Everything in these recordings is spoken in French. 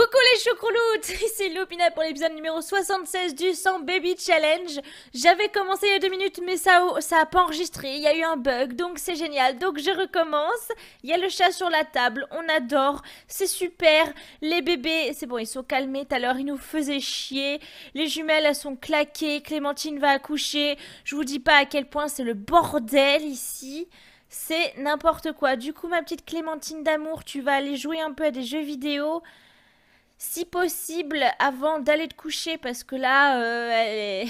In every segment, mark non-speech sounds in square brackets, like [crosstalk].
Coucou les choucrouloutes, [laughs] ici Loupina pour l'épisode numéro 76 du 100 Baby Challenge. J'avais commencé il y a deux minutes mais ça, ça a pas enregistré, il y a eu un bug donc c'est génial. Donc je recommence, il y a le chat sur la table, on adore, c'est super. Les bébés, c'est bon ils sont calmés tout à l'heure, ils nous faisaient chier. Les jumelles elles sont claquées, Clémentine va accoucher. Je vous dis pas à quel point c'est le bordel ici. C'est n'importe quoi. Du coup ma petite Clémentine d'amour, tu vas aller jouer un peu à des jeux vidéo si possible avant d'aller te coucher parce que là, euh,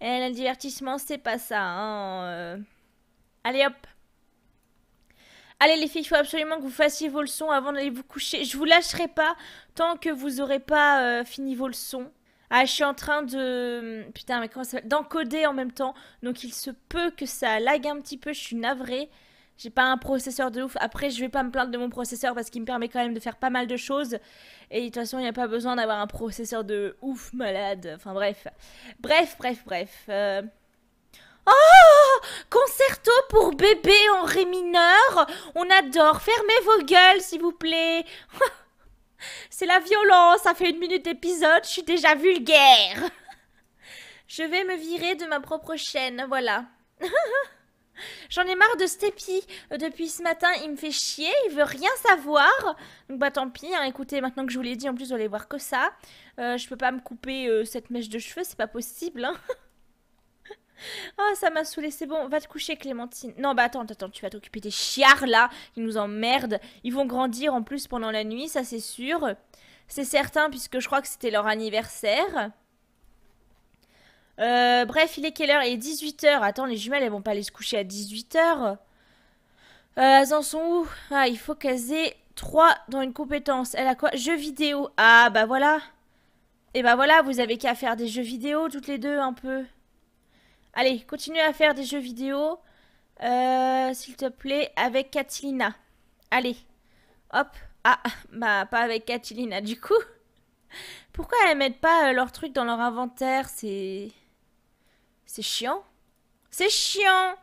elle [laughs] divertissement, c'est pas ça. Hein, euh. Allez hop. Allez les filles, il faut absolument que vous fassiez vos leçons avant d'aller vous coucher. Je vous lâcherai pas tant que vous aurez pas euh, fini vos leçons. Ah, je suis en train de... Putain, mais comment ça D'encoder en même temps. Donc il se peut que ça lague un petit peu, je suis navrée. J'ai pas un processeur de ouf. Après, je vais pas me plaindre de mon processeur parce qu'il me permet quand même de faire pas mal de choses. Et de toute façon, il n'y a pas besoin d'avoir un processeur de ouf malade. Enfin bref. Bref, bref, bref. Euh. Oh Concerto pour bébé en ré mineur. On adore. Fermez vos gueules, s'il vous plaît. [laughs] C'est la violence. Ça fait une minute d'épisode. Je suis déjà vulgaire. [laughs] Je vais me virer de ma propre chaîne. Voilà. [laughs] J'en ai marre de Steppy. Euh, depuis ce matin, il me fait chier, il veut rien savoir. Donc bah tant pis, hein. écoutez, maintenant que je vous l'ai dit, en plus, vous allez voir que ça. Euh, je peux pas me couper euh, cette mèche de cheveux, c'est pas possible. Hein. [laughs] oh, ça m'a saoulé, c'est bon, va te coucher Clémentine. Non, bah attends, attends, tu vas t'occuper des chiards là, ils nous emmerdent. Ils vont grandir en plus pendant la nuit, ça c'est sûr. C'est certain, puisque je crois que c'était leur anniversaire. Euh, bref, il est quelle heure Il est 18h. Attends, les jumelles, elles vont pas aller se coucher à 18h. Euh, elles en sont où Ah, il faut caser 3 dans une compétence. Elle a quoi Jeux vidéo. Ah, bah voilà. Et eh bah voilà, vous avez qu'à faire des jeux vidéo toutes les deux un peu. Allez, continuez à faire des jeux vidéo. Euh, S'il te plaît, avec Catilina. Allez. Hop. Ah, [laughs] bah pas avec Catilina, du coup. [laughs] Pourquoi elles mettent pas euh, leurs trucs dans leur inventaire C'est... C'est chiant. C'est chiant.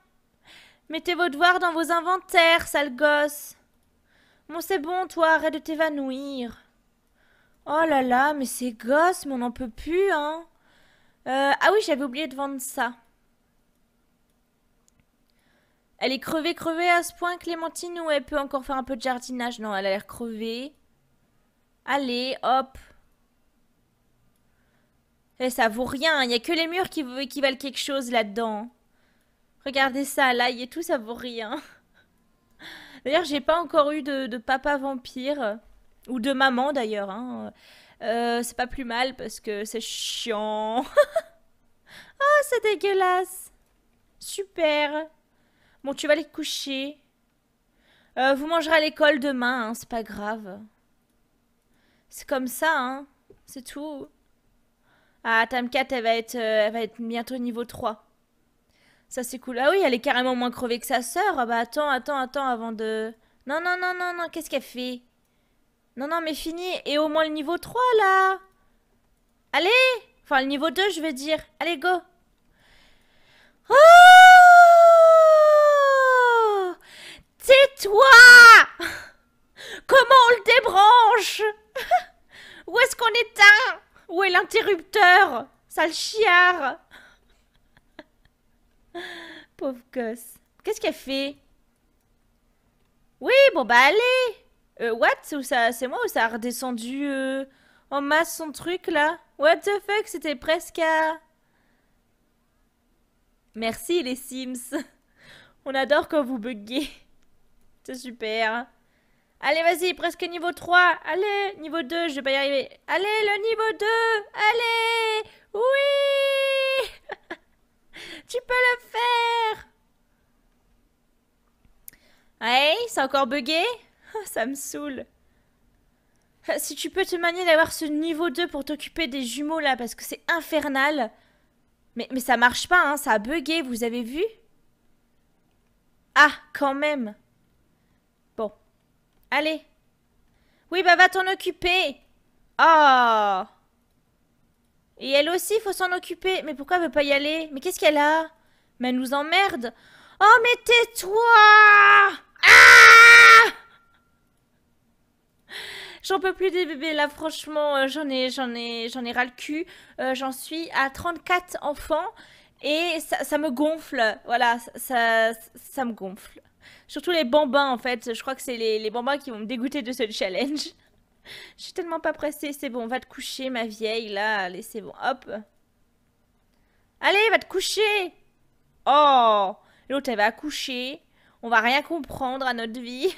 Mettez vos devoirs dans vos inventaires, sale gosse. Bon, c'est bon, toi, arrête de t'évanouir. Oh là là, mais c'est gosse, mais on n'en peut plus, hein. Euh, ah oui, j'avais oublié de vendre ça. Elle est crevée, crevée à ce point, Clémentine, ou elle peut encore faire un peu de jardinage Non, elle a l'air crevée. Allez, hop. Et eh, ça vaut rien, il n'y a que les murs qui, équivalent valent quelque chose là-dedans. Regardez ça, l'ail et tout, ça vaut rien. [laughs] D'ailleurs, j'ai pas encore eu de, papa vampire. Euh, ou de maman d'ailleurs. Hein. Euh, c'est pas plus mal parce que c'est chiant. Ah, [laughs] oh, c'est dégueulasse. Super. Bon, tu vas aller te coucher. Euh, vous mangerez à l'école demain, hein, c'est pas grave. C'est comme ça, hein. C'est tout. Ah, Tam 4, elle va être, euh, va être bientôt niveau 3. Ça, c'est cool. Ah oui, elle est carrément moins crevée que sa sœur. Ah bah attends, attends, attends avant de... Non, non, non, non, non, qu'est-ce qu'elle fait Non, non, mais fini. Et au moins le niveau 3, là Allez Enfin, le niveau 2, je veux dire. Allez, go Oh Tais-toi Comment on le débranche [laughs] Où est-ce qu'on éteint où est l'interrupteur Sale chiard Pauvre gosse. Qu'est-ce qu'elle fait Oui, bon bah allez euh, what C'est moi ou ça a redescendu euh, en masse son truc là What the fuck C'était presque à... Merci les Sims. [laughs] On adore quand vous buguez. C'est super. Allez, vas-y, presque niveau 3. Allez, niveau 2, je vais pas y arriver. Allez, le niveau 2. Allez Oui [laughs] Tu peux le faire Hey, c'est encore bugué oh, Ça me saoule. Euh, si tu peux te manier d'avoir ce niveau 2 pour t'occuper des jumeaux là, parce que c'est infernal. Mais, mais ça marche pas, hein, ça a bugué, vous avez vu Ah, quand même Allez. Oui, bah va t'en occuper. Oh. Et elle aussi, faut s'en occuper. Mais pourquoi elle veut pas y aller Mais qu'est-ce qu'elle a Mais elle nous emmerde. Oh, mais tais-toi Ah J'en peux plus des bébés là, franchement, euh, j'en ai, j'en ai, j'en ai ras le cul. Euh, j'en suis à 34 enfants et ça, me gonfle. Voilà, ça, ça me gonfle. Surtout les bambins, en fait. Je crois que c'est les, bambins qui vont me dégoûter de ce challenge. [laughs] Je suis tellement pas pressée. C'est bon, va te coucher, ma vieille, là. Allez, c'est bon. Hop. Allez, va te coucher. Oh. L'autre, elle va coucher. On va rien comprendre à notre vie.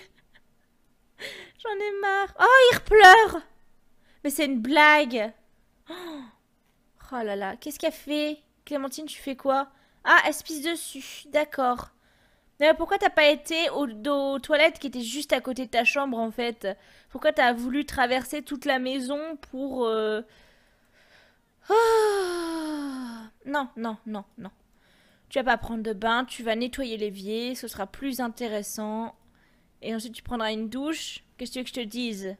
[laughs] J'en ai marre. Oh, il pleure, Mais c'est une blague. Oh, [gasps] oh là là. Qu'est-ce qu'elle fait Clémentine, tu fais quoi Ah, elle se pisse dessus. D'accord pourquoi t'as pas été aux, toilettes qui étaient juste à côté de ta chambre en fait Pourquoi t'as voulu traverser toute la maison pour... Euh, ah, non, non, non, non. Tu vas pas prendre de bain, tu vas nettoyer l'évier, ce sera plus intéressant. Et ensuite tu prendras une douche. Qu'est-ce que tu veux que je te dise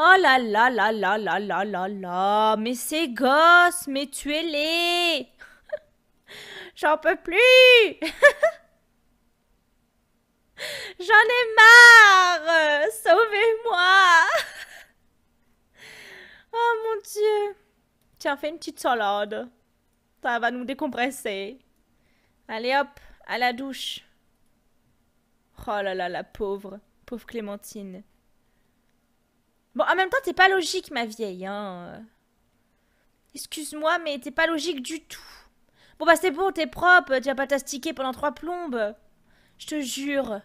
Oh là là là là là là là là Mais c'est gosses, mais tu es les J'en peux plus [laughs] J'en ai marre Sauvez-moi Oh mon dieu Tiens, fais une petite salade. Ça va nous décompresser. Allez hop, à la douche. Oh là là, la pauvre. Pauvre Clémentine. Bon, en même temps, t'es pas logique, ma vieille, hein. Excuse-moi, mais t'es pas logique du tout. Bon bah c'est bon, t'es propre, tu vas pas t'astiquer pendant trois plombes. Je te jure.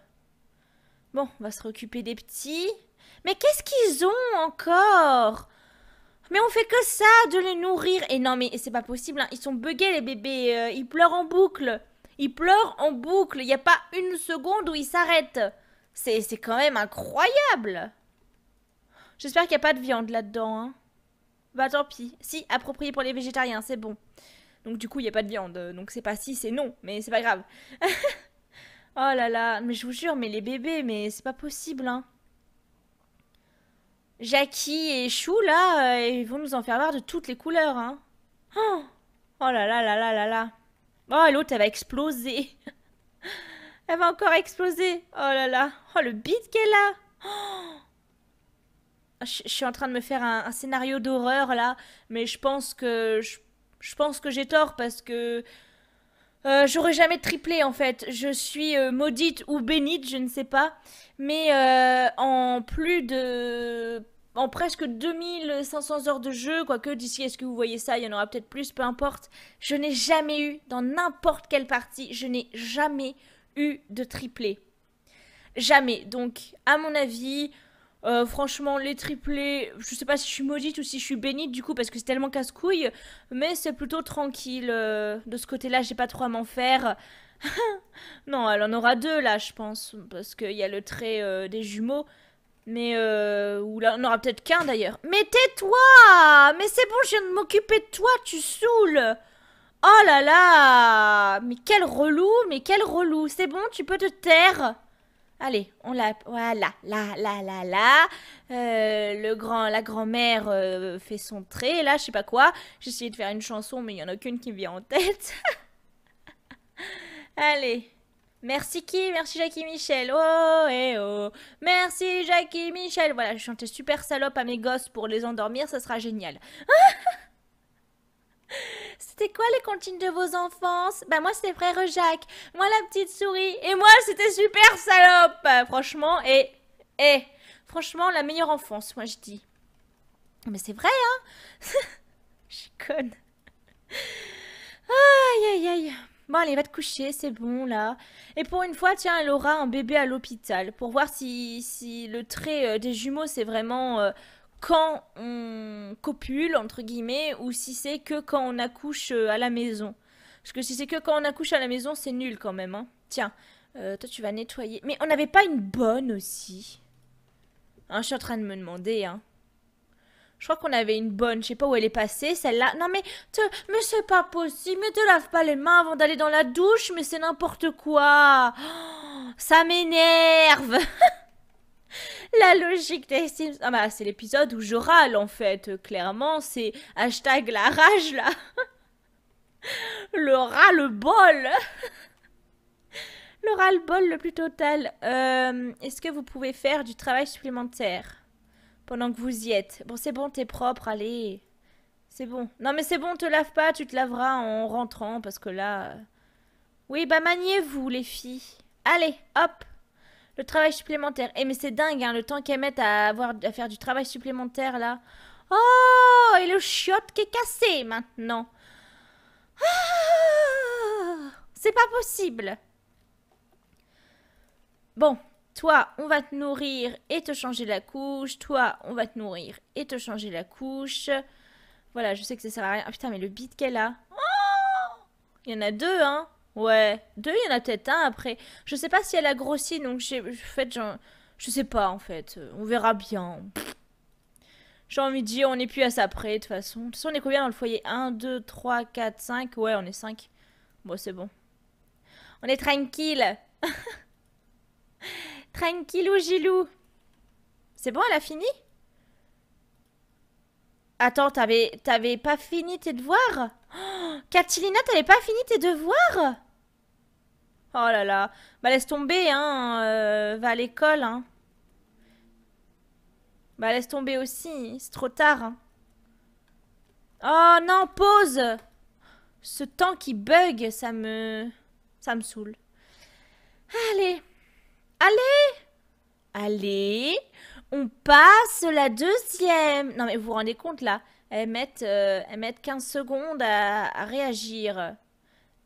Bon, on va se réoccuper des petits. Mais qu'est-ce qu'ils ont encore mais on fait que ça, de les nourrir. Et non, mais c'est pas possible, hein. ils sont buggés les bébés, euh. ils pleurent en boucle. Ils pleurent en boucle, il n'y a pas une seconde où ils s'arrêtent. C'est quand même incroyable. J'espère qu'il n'y a pas de viande là-dedans. Hein. Bah tant pis. Si, approprié pour les végétariens, c'est bon. Donc du coup, il n'y a pas de viande. Donc c'est pas si, c'est non, mais c'est pas grave. [laughs] oh là là, mais je vous jure, mais les bébés, mais c'est pas possible, hein. Jackie et Chou, là, euh, ils vont nous en faire voir de toutes les couleurs, hein. Oh, oh, là là là là là là. Oh, l'autre, elle va exploser. [laughs] elle va encore exploser. Oh là là. Oh, le beat qu'elle a. Oh. je, suis en train de me faire un, scénario d'horreur là, mais je pense que je je pense que j'ai tort parce que euh, j'aurais jamais triplé en fait. Je suis euh, maudite ou bénite, je ne sais pas. Mais euh, en plus de. En presque 2500 heures de jeu, quoique d'ici, est-ce que vous voyez ça Il y en aura peut-être plus, peu importe. Je n'ai jamais eu, dans n'importe quelle partie, je n'ai jamais eu de triplé. Jamais. Donc, à mon avis, euh, franchement, les triplés, je sais pas si je suis maudite ou si je suis bénite du coup parce que c'est tellement casse-couille, mais c'est plutôt tranquille. Euh, de ce côté-là, j'ai pas trop à m'en faire. [laughs] non, elle en aura deux là, je pense, parce qu'il y a le trait euh, des jumeaux. Mais ou là, on aura peut-être qu'un d'ailleurs. Mais tais-toi Mais c'est bon, je viens de m'occuper de toi, tu saoules Oh là là Mais quel relou, mais quel relou C'est bon, tu peux te taire Allez, on l'a. Voilà, là, là, là, là. le grand, la grand-mère euh, fait son trait, là, je sais pas quoi. J'ai essayé de faire une chanson, mais il n'y en a aucune qui me vient en tête. [laughs] Allez. Merci qui Merci Jackie Michel. Oh, eh oh. Merci Jackie Michel. Voilà, je chantais super salope à mes gosses pour les endormir, ça sera génial. [laughs] C'était quoi les comptines de vos enfances Bah moi c'était Frère Jacques, moi la petite souris, et moi c'était Super Salope Franchement, et... et... Franchement, la meilleure enfance, moi je dis. Mais c'est vrai, hein [laughs] Je suis conne. Aïe, aïe, aïe. Bon, allez, va te coucher, c'est bon, là. Et pour une fois, tiens, elle aura un bébé à l'hôpital pour voir si, le trait euh, des jumeaux, c'est vraiment... Euh, quand on copule, entre guillemets, ou si c'est que quand on accouche euh, à la maison. Parce que si c'est que quand on accouche à la maison, c'est nul quand même. Hein. Tiens, euh, toi tu vas nettoyer. Mais on n'avait pas une bonne aussi hein, Je suis en train de me demander. Hein. Je crois qu'on avait une bonne. Je sais pas où elle est passée, celle-là. Non mais, te... mais c'est pas possible. Mais te lave pas les mains avant d'aller dans la douche. Mais c'est n'importe quoi. Oh, ça m'énerve [laughs] la logique des Sims. Ah bah c'est l'épisode où je râle en fait, euh, clairement, c'est hashtag la rage là. [laughs] le râle [laughs] le bol le râle bol le plus total. Euh, est-ce que vous pouvez faire du travail supplémentaire pendant que vous y êtes Bon c'est bon, t'es propre, allez. C'est bon. Non mais c'est bon, te lave pas, tu te laveras en rentrant parce que là... Euh, oui, bah maniez-vous les filles. Allez, hop le travail supplémentaire. Eh mais c'est dingue, hein, le temps qu'elles mettent à, avoir, à faire du travail supplémentaire, là. Oh, et le chiotte qui est cassé, maintenant. Ah, c'est pas possible. Bon, toi, on va te nourrir et te changer la couche. Toi, on va te nourrir et te changer la couche. Voilà, je sais que ça sert à rien. Ah, putain, mais le bit qu'elle a. Oh, il y en a deux, hein. Ouais, deux, il y en a peut-être un après. Je sais pas si elle a grossi, donc je fait, je sais pas en fait. Euh, on verra bien. J'ai envie de dire, on n'est plus à ça près de toute façon. De toute façon, on est combien dans le foyer 1, 2, 3, 4, 5. Ouais, on est 5. Bon, c'est bon. On est [laughs] tranquille. ou Gilou. C'est bon, elle a fini Attends, t'avais pas fini tes devoirs Catilina, t'avais pas fini tes devoirs Oh là là. Bah laisse tomber, hein. Euh, va à l'école, hein. Bah laisse tomber aussi, c'est trop tard. Hein. Oh non, pause Ce temps qui bug, ça me... Ça me saoule. Allez Allez Allez On passe la deuxième Non mais vous vous rendez compte là elles mettent, 15 euh, secondes à, réagir.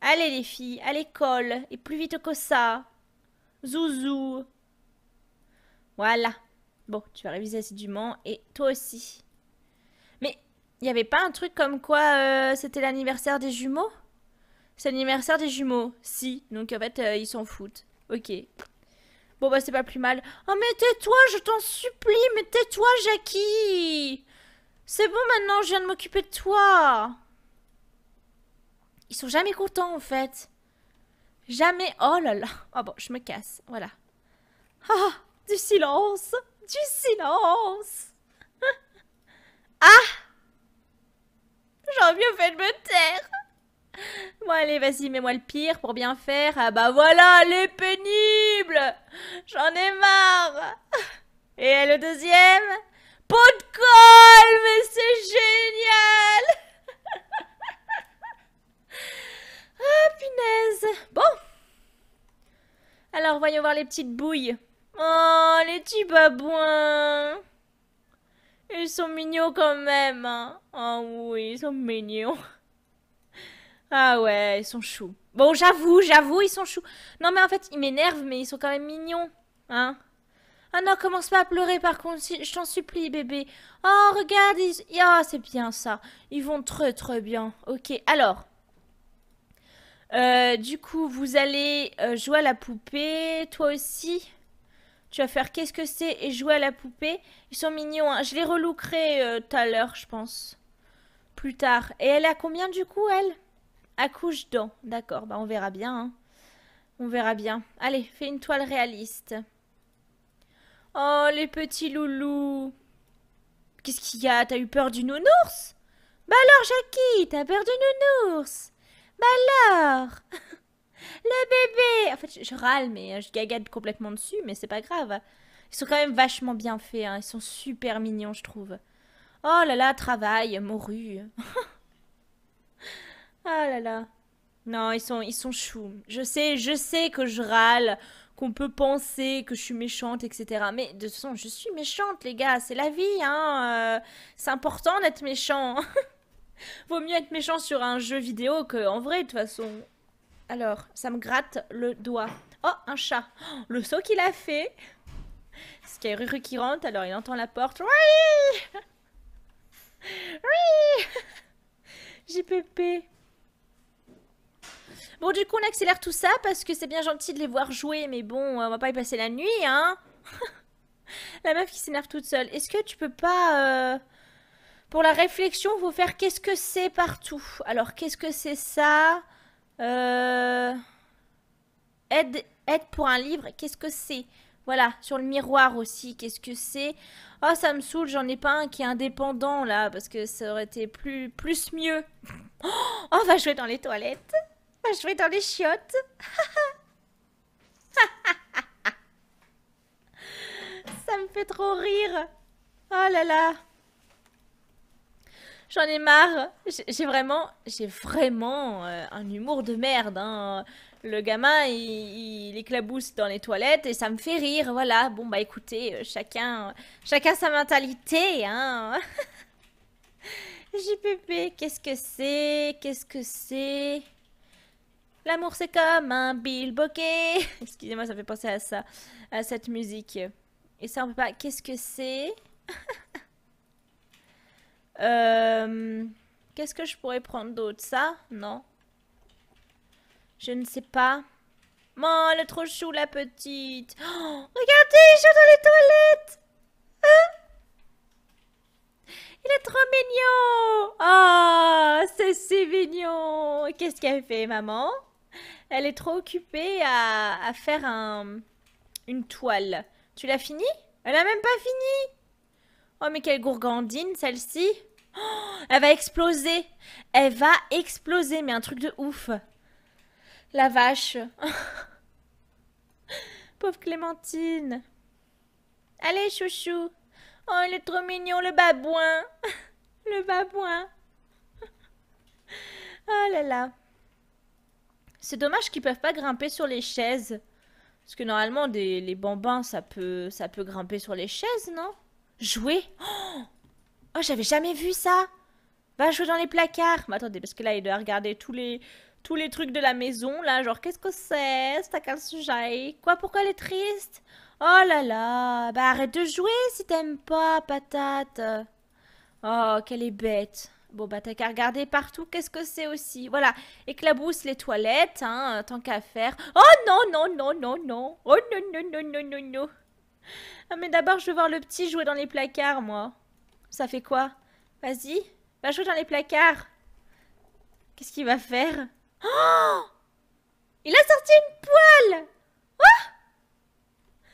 Allez les filles, à l'école, et plus vite que ça. Zouzou. Voilà. Bon, tu vas réviser assidûment, et toi aussi. Mais il n'y avait pas un truc comme quoi euh, c'était l'anniversaire des jumeaux C'est l'anniversaire des jumeaux, si. Donc en fait, euh, ils s'en foutent. Ok. Bon bah c'est pas plus mal. Oh mais tais-toi, je t'en supplie, mais tais-toi Jackie c'est bon maintenant, je viens de m'occuper de toi. Ils sont jamais contents en fait. Jamais. Oh là là. oh bon, je me casse. Voilà. Ah, du silence. Du silence. [laughs] ah J'ai mieux fait de me taire. Bon allez, vas-y, mets-moi le pire pour bien faire. Ah bah voilà, les pénibles J'en ai marre Et le deuxième pot de colle, mais c'est génial [laughs] Ah, punaise Bon Alors, voyons voir les petites bouilles. Oh, les petits babouins Ils sont mignons quand même hein. Oh oui, ils sont mignons Ah ouais, ils sont choux. Bon, j'avoue, j'avoue, ils sont choux. Non, mais en fait, ils m'énervent, mais ils sont quand même mignons. Hein ah non, commence pas à pleurer par contre, je t'en supplie bébé. Oh, regarde, ils... Ah, c'est bien ça. Ils vont très très bien. Ok, alors... Euh, du coup, vous allez euh, jouer à la poupée. Toi aussi, tu vas faire qu'est-ce que c'est et jouer à la poupée. Ils sont mignons. Hein. Je les relouquerai euh, tout à l'heure, je pense. Plus tard. Et elle a combien du coup, elle Accouche dents. D'accord, bah on verra bien. Hein. On verra bien. Allez, fais une toile réaliste. Oh, les petits loulous. Qu'est-ce qu'il y a T'as eu peur du nounours Bah alors, Jackie, t'as peur du nounours Bah alors [laughs] Le bébé En fait, je, râle, mais euh, je gagade complètement dessus, mais c'est pas grave. Ils sont quand même vachement bien faits, hein. ils sont super mignons, je trouve. Oh là là, travail, morue. [laughs] Oh là là. Non, ils sont, ils sont choux. Je sais, je sais que je râle, qu'on peut penser que je suis méchante, etc. Mais de toute façon, je suis méchante, les gars, c'est la vie, hein. Euh, c'est important d'être méchant. [laughs] Vaut mieux être méchant sur un jeu vidéo qu'en vrai, de toute façon. Alors, ça me gratte le doigt. Oh, un chat. [gasps] Le saut qu'il a fait. ce qui est qui rentre, alors il entend la porte. Oui [laughs] Oui [laughs] jpp Bon, du coup, on accélère tout ça parce que c'est bien gentil de les voir jouer, mais bon, euh, on va pas y passer la nuit, hein [laughs] La meuf qui s'énerve toute seule. Est-ce que tu peux pas... Euh, pour la réflexion, vous faire qu'est-ce que c'est partout. Alors, qu'est-ce que c'est ça euh, Aide... pour un livre, qu'est-ce que c'est voilà, sur le miroir aussi, qu'est-ce que c'est Oh, ça me saoule, j'en ai pas un qui est indépendant, là, parce que ça aurait été plus, plus mieux. [laughs] Oh, on va jouer dans les toilettes je jouer dans les chiottes. [laughs] Ça me fait trop rire. Oh là là. J'en ai marre. J'ai vraiment, j'ai vraiment euh, un humour de merde. Hein. Le gamin, il, éclabousse dans les toilettes et ça me fait rire. Voilà. Bon bah écoutez, euh, chacun, chacun sa mentalité. Hein. [laughs] JPP, qu'est-ce que c'est Qu'est-ce que c'est L'amour c'est comme un bilboquet. [laughs] Excusez-moi, ça fait penser à ça, à cette musique. Et ça, on peut pas. Qu'est-ce que c'est [laughs] euh, Qu'est-ce que je pourrais prendre d'autre Ça Non. Je ne sais pas. Oh, elle est trop chou, la petite. [gasps] regardez, je suis dans les toilettes. Hein? Il est trop mignon. Oh, c'est si mignon. Qu'est-ce qu'elle fait, maman [laughs] Elle est trop occupée à, faire une toile. Tu l'as fini Elle a même pas fini Oh mais quelle gourgandine celle-ci oh, Elle va exploser Elle va exploser, mais un truc de ouf La vache [laughs] Pauvre Clémentine Allez chouchou Oh il est trop mignon le babouin [laughs] Le babouin Oh là là c'est dommage qu'ils peuvent pas grimper sur les chaises. Parce que normalement, des, les bambins, ça peut, ça peut grimper sur les chaises, non Jouer oh, oh, j'avais jamais vu ça Va jouer dans les placards Mais attendez, parce que là, il doit regarder tous les, tous les trucs de la maison, là. Genre, qu'est-ce que c'est C'est qu'un sujet Quoi Pourquoi elle est triste Oh là là Bah arrête de jouer si t'aimes pas, patate Oh, qu'elle est bête Bon, bah, t'as qu'à regarder partout, qu'est-ce que c'est aussi Voilà, éclabousse les toilettes, hein, euh, tant qu'à faire. Oh non, non, non, non, non Oh non, non, non, non, non, non Ah, mais d'abord, je veux voir le petit jouer dans les placards, moi. Ça fait quoi Vas-y, va jouer dans les placards. Qu'est-ce qu'il va faire Oh Il a sorti une poêle oh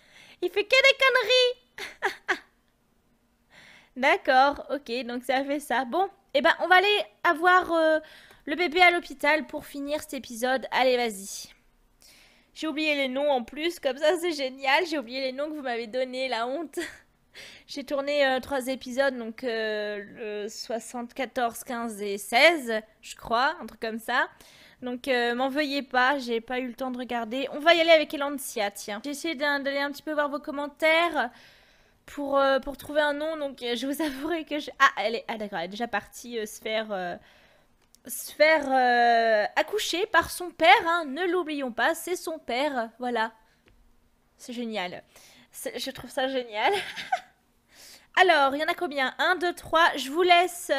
Il fait que des conneries [laughs] D'accord, ok, donc ça fait ça. Bon, et eh ben, on va aller avoir euh, le bébé à l'hôpital pour finir cet épisode. Allez, vas-y. J'ai oublié les noms en plus, comme ça c'est génial. J'ai oublié les noms que vous m'avez donnés, la honte. [laughs] J'ai tourné euh, trois épisodes, donc euh, le 74, 15 et 16, je crois, un truc comme ça. Donc m'en veuillez pas, j'ai pas eu le temps de regarder. On va y aller avec Elancia, tiens. J'ai essayé d'aller un petit peu voir vos commentaires pour, euh, pour trouver un nom. Donc, euh, je vous avouerai que je. Ah, elle est. Ah, d'accord, elle est déjà partie euh, se faire. se faire accoucher par son père, hein, ne l'oublions pas, c'est son père, voilà. C'est génial. Je trouve ça génial. [laughs] Alors, il y en a combien 1, 2, 3. Je vous laisse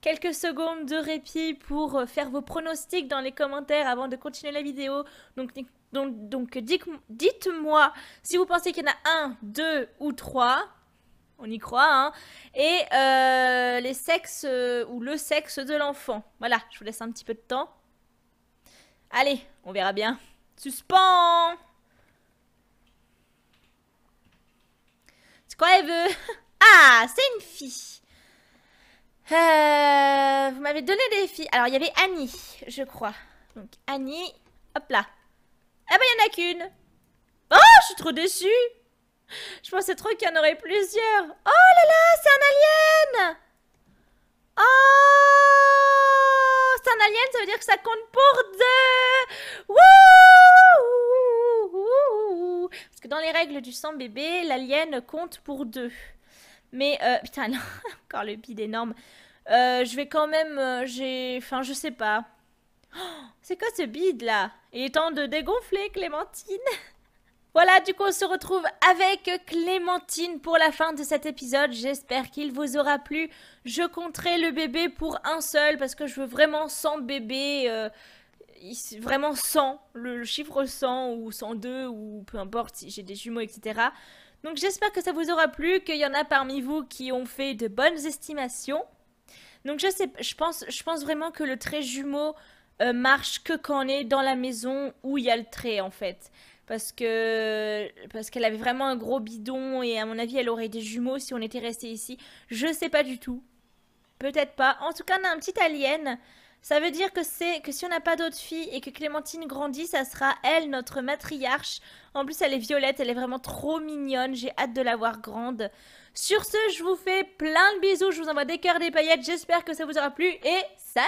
quelques secondes de répit pour faire vos pronostics dans les commentaires avant de continuer la vidéo. Donc, donc, dites-moi si vous pensez qu'il y en a un, deux ou trois. On y croit, hein. Et euh, les sexes euh, ou le sexe de l'enfant. Voilà, je vous laisse un petit peu de temps. Allez, on verra bien. Suspens C'est quoi elle veut [laughs] Ah, c'est une fille euh, Vous m'avez donné des filles. Alors, il y avait Annie, je crois. Donc, Annie, hop là, eh ben, il en a qu'une Oh, je suis trop déçue Je pensais trop qu'il y en aurait plusieurs Oh là là, c'est un alien Oh C'est un alien, ça veut dire que ça compte pour deux Wouhou Parce que dans les règles du sang bébé, l'alien compte pour deux. Mais, euh, putain, non [laughs] encore le bide énorme. Euh, je vais quand même... Euh, j'ai... Enfin, je sais pas. [gasps] C'est quoi ce bide là Il est temps de dégonfler Clémentine [laughs] Voilà, du coup, on se retrouve avec Clémentine pour la fin de cet épisode. J'espère qu'il vous aura plu. Je compterai le bébé pour un seul parce que je veux vraiment 100 bébés. Euh, vraiment 100, le chiffre 100 ou 102 ou peu importe si j'ai des jumeaux, etc. Donc j'espère que ça vous aura plu, qu'il y en a parmi vous qui ont fait de bonnes estimations. Donc je sais, je pense, je pense vraiment que le trait jumeau euh, marche que quand on est dans la maison où il y a le trait en fait. Parce que parce qu'elle avait vraiment un gros bidon et à mon avis elle aurait des jumeaux si on était resté ici. Je sais pas du tout. Peut-être pas. En tout cas on a un petit alien. Ça veut dire que c'est que si on n'a pas d'autres filles et que Clémentine grandit, ça sera elle notre matriarche. En plus elle est violette, elle est vraiment trop mignonne. J'ai hâte de la voir grande. Sur ce, je vous fais plein de bisous. Je vous envoie des cœurs, des paillettes. J'espère que ça vous aura plu et salut